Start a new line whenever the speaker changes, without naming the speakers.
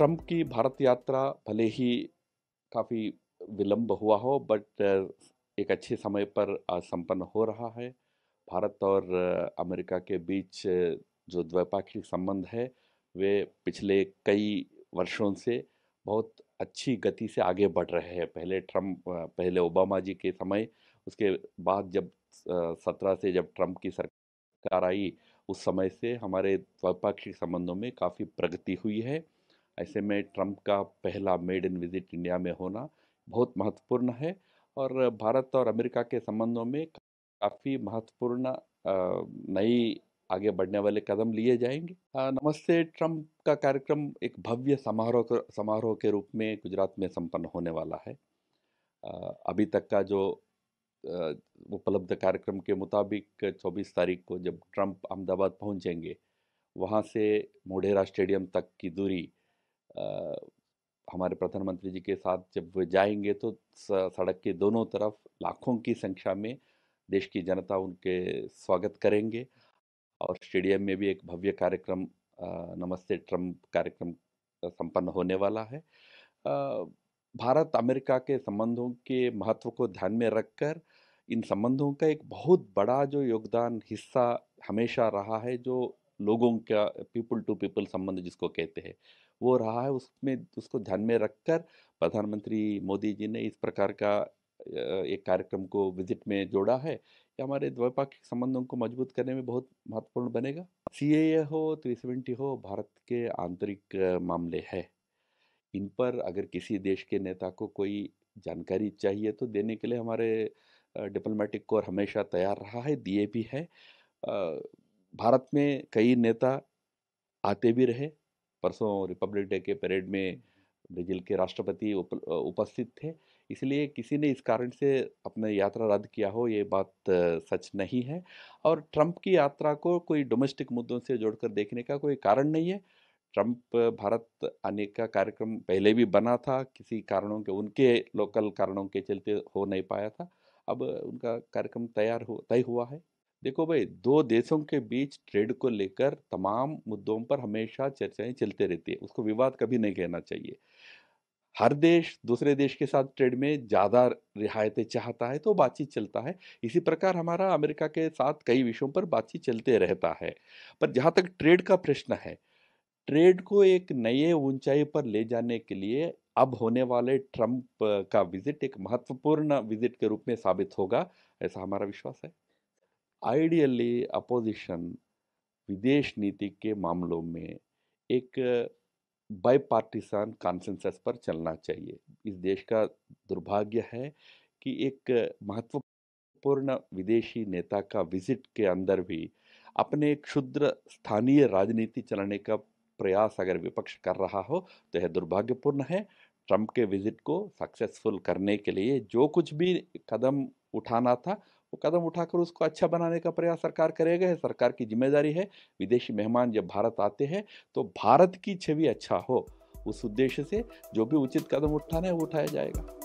Trump की भारत यात्रा भले ही काफ़ी विलंब हुआ हो बट एक अच्छे समय पर संपन्न हो रहा है भारत और अमेरिका के बीच जो द्वैपाक्षिक संबंध है वे पिछले कई वर्षों से बहुत अच्छी गति से आगे बढ़ रहे हैं पहले ट्रम्प पहले ओबामा जी के समय उसके बाद जब सत्रह से जब ट्रम्प की सरकार आई उस समय से हमारे द्विपाक्षिक संबंधों में काफ़ी प्रगति हुई है ऐसे में ट्रंप का पहला मेड इन विजिट इंडिया में होना बहुत महत्वपूर्ण है और भारत और अमेरिका के संबंधों में काफ़ी महत्वपूर्ण नई आगे बढ़ने वाले कदम लिए जाएंगे नमस्ते ट्रंप का कार्यक्रम एक भव्य समारोह समारोह के रूप में गुजरात में संपन्न होने वाला है अभी तक का जो उपलब्ध कार्यक्रम के मुताबिक 24 तारीख को जब ट्रंप अहमदाबाद पहुंचेंगे वहां से मोढेरा स्टेडियम तक की दूरी हमारे प्रधानमंत्री जी के साथ जब वे जाएंगे तो सड़क के दोनों तरफ लाखों की संख्या में देश की जनता उनके स्वागत करेंगे और स्टेडियम में भी एक भव्य कार्यक्रम नमस्ते ट्रम्प कार्यक्रम संपन्न होने वाला है भारत अमेरिका के संबंधों के महत्व को ध्यान में रखकर इन संबंधों का एक बहुत बड़ा जो योगदान हिस्सा हमेशा रहा है जो लोगों का पीपल टू पीपल संबंध जिसको कहते हैं वो रहा है उसमें उसको ध्यान में रखकर प्रधानमंत्री मोदी जी ने इस प्रकार का एक कार्यक्रम को विजिट में जोड़ा है ये हमारे द्वैपाक्षिक संबंधों को मजबूत करने में बहुत महत्वपूर्ण बनेगा सी ए हो थ्री सेवेंटी हो भारत के आंतरिक मामले है इन पर अगर किसी देश के नेता को कोई जानकारी चाहिए तो देने के लिए हमारे डिप्लोमेटिक कोर हमेशा तैयार रहा है दिए भी है भारत में कई नेता आते भी रहे परसों रिपब्लिक डे के परेड में ब्राज़ील के राष्ट्रपति उप, उपस्थित थे इसलिए किसी ने इस कारण से अपने यात्रा रद्द किया हो ये बात सच नहीं है और ट्रंप की यात्रा को कोई डोमेस्टिक मुद्दों से जोड़कर देखने का कोई कारण नहीं है ट्रंप भारत आने का कार्यक्रम पहले भी बना था किसी कारणों के उनके लोकल कारणों के चलते हो नहीं पाया था अब उनका कार्यक्रम तैयार हो तय हुआ है देखो भाई दो देशों के बीच ट्रेड को लेकर तमाम मुद्दों पर हमेशा चर्चाएं चलते रहती है उसको विवाद कभी नहीं कहना चाहिए हर देश दूसरे देश के साथ ट्रेड में ज़्यादा रियायतें चाहता है तो बातचीत चलता है इसी प्रकार हमारा अमेरिका के साथ कई विषयों पर बातचीत चलते रहता है पर जहाँ तक ट्रेड का प्रश्न है ट्रेड को एक नए ऊंचाई पर ले जाने के लिए अब होने वाले ट्रंप का विजिट एक महत्वपूर्ण विजिट के रूप में साबित होगा ऐसा हमारा विश्वास है आइडियली अपोजिशन विदेश नीति के मामलों में एक बाई पार्टिसान कॉन्सेंसस पर चलना चाहिए इस देश का दुर्भाग्य है कि एक महत्वपूर्ण विदेशी नेता का विजिट के अंदर भी अपने क्षुद्र स्थानीय राजनीति चलाने का प्रयास अगर विपक्ष कर रहा हो तो यह दुर्भाग्यपूर्ण है ट्रंप के विजिट को सक्सेसफुल करने के लिए जो कुछ भी कदम उठाना था वो कदम उठाकर उसको अच्छा बनाने का प्रयास सरकार करेगा सरकार की जिम्मेदारी है विदेशी मेहमान जब भारत आते हैं तो भारत की छवि अच्छा हो उस उद्देश्य से जो भी उचित कदम उठाना है वो उठाया जाएगा